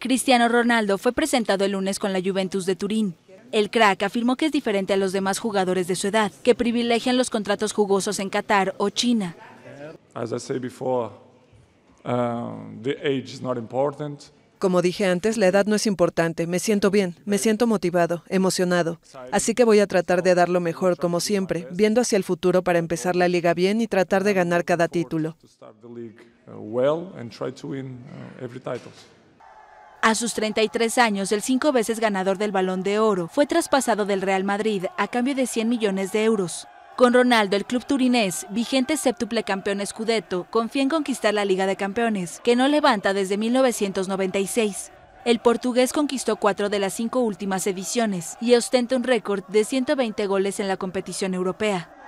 Cristiano Ronaldo fue presentado el lunes con la Juventus de Turín. El crack afirmó que es diferente a los demás jugadores de su edad, que privilegian los contratos jugosos en Qatar o China. Um, como dije antes, la edad no es importante. Me siento bien, me siento motivado, emocionado. Así que voy a tratar de dar lo mejor, como siempre, viendo hacia el futuro para empezar la liga bien y tratar de ganar cada título. A sus 33 años, el cinco veces ganador del Balón de Oro fue traspasado del Real Madrid a cambio de 100 millones de euros. Con Ronaldo, el club turinés, vigente séptuple campeón escudeto confía en conquistar la Liga de Campeones, que no levanta desde 1996. El portugués conquistó cuatro de las cinco últimas ediciones y ostenta un récord de 120 goles en la competición europea.